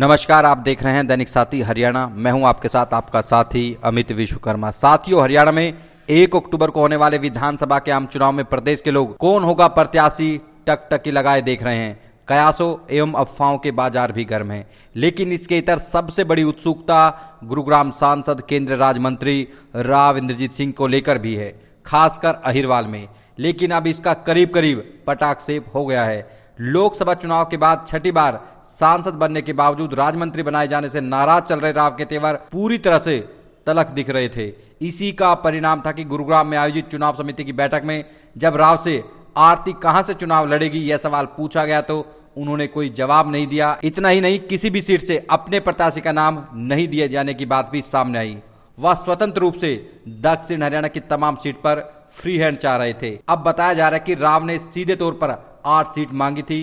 नमस्कार आप देख रहे हैं दैनिक साथी हरियाणा मैं हूं आपके साथ आपका साथी अमित विश्वकर्मा साथियों हरियाणा में एक अक्टूबर को होने वाले विधानसभा के आम चुनाव में प्रदेश के लोग कौन होगा प्रत्याशी टकटकी लगाए देख रहे हैं कयासों एवं अफवाहों के बाजार भी गर्म हैं लेकिन इसके इतर सबसे बड़ी उत्सुकता गुरुग्राम सांसद केंद्रीय राज्य मंत्री राव इंद्रजीत सिंह को लेकर भी है खासकर अहिरवाल में लेकिन अब इसका करीब करीब पटाक्षेप हो गया है लोकसभा चुनाव के बाद छठी बार सांसद बनने के बावजूद राज्य मंत्री बनाए जाने से नाराज चल रहे राव के तेवर पूरी तरह से तलक दिख रहे थे इसी का परिणाम था कि गुरुग्राम में आयोजित चुनाव समिति की बैठक में जब राव से आरती कहां से चुनाव लड़ेगी यह सवाल पूछा गया तो उन्होंने कोई जवाब नहीं दिया इतना ही नहीं किसी भी सीट से अपने प्रत्याशी का नाम नहीं दिए जाने की बात भी सामने आई वह स्वतंत्र रूप से दक्षिण हरियाणा की तमाम सीट पर फ्री हैंड चाह रहे थे अब बताया जा रहा है कि राव ने सीधे तौर पर आठ सीट मांगी थी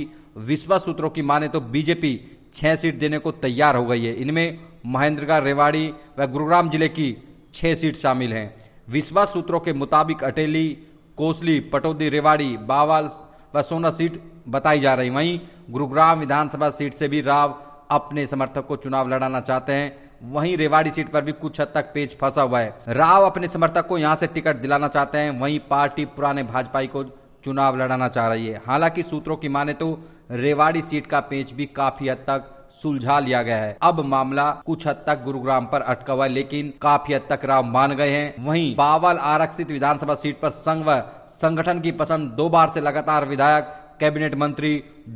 विश्वास सूत्रों की माने तो बीजेपी छह सीट देने को तैयार हो गई है इनमें महेंद्रगढ़ रेवाड़ी व गुरुग्राम जिले की छह सीट शामिल हैं विश्वास सूत्रों के मुताबिक अटेली कोसली पटौदी रेवाड़ी बावल व सोना सीट बताई जा रही वहीं गुरुग्राम विधानसभा सीट से भी राव अपने समर्थक को चुनाव लड़ाना चाहते हैं वहीं रेवाड़ी सीट पर भी कुछ हद तक पेज फंसा हुआ है राव अपने समर्थक को यहाँ से टिकट दिलाना चाहते हैं वहीं पार्टी पुराने भाजपा को चुनाव लड़ाना चाह रही है हालांकि सूत्रों की माने तो रेवाड़ी सीट का पेच भी काफी हद तक सुलझा लिया गया है अब मामला कुछ हद तक गुरुग्राम पर अटका हुआ है लेकिन काफी हद तक राव मान गए हैं वहीं बावल आरक्षित विधानसभा सीट पर संघ व संगठन की पसंद दो बार से लगातार विधायक कैबिनेट मंत्री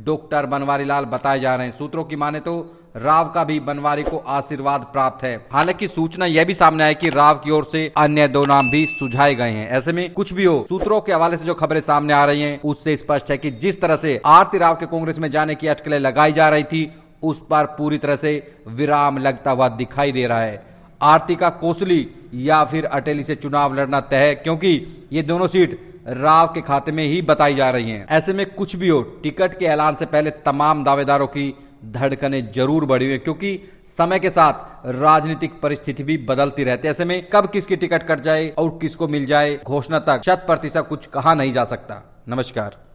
डॉक्टर बनवारी लाल बताए जा रहे हैं सूत्रों की माने तो राव का भी बनवारी को आशीर्वाद प्राप्त है हालांकि सूचना यह भी सामने आई कि राव की ओर से अन्य दो नाम भी सुझाए गए हैं ऐसे में कुछ भी हो सूत्रों के हवाले से जो खबरें सामने आ रही हैं उससे स्पष्ट है कि जिस तरह से आरती राव के कांग्रेस में जाने की अटकलें लगाई जा रही थी उस पर पूरी तरह से विराम लगता हुआ दिखाई दे रहा है आरती का कोसली या फिर अटेली से चुनाव लड़ना तय है क्योंकि ये दोनों सीट राव के खाते में ही बताई जा रही हैं। ऐसे में कुछ भी हो टिकट के ऐलान से पहले तमाम दावेदारों की धड़कने जरूर बढ़ी हुई क्योंकि समय के साथ राजनीतिक परिस्थिति भी बदलती रहती है ऐसे में कब किसकी टिकट कट जाए और किसको मिल जाए घोषणा तक शत प्रतिशत कुछ कहा नहीं जा सकता नमस्कार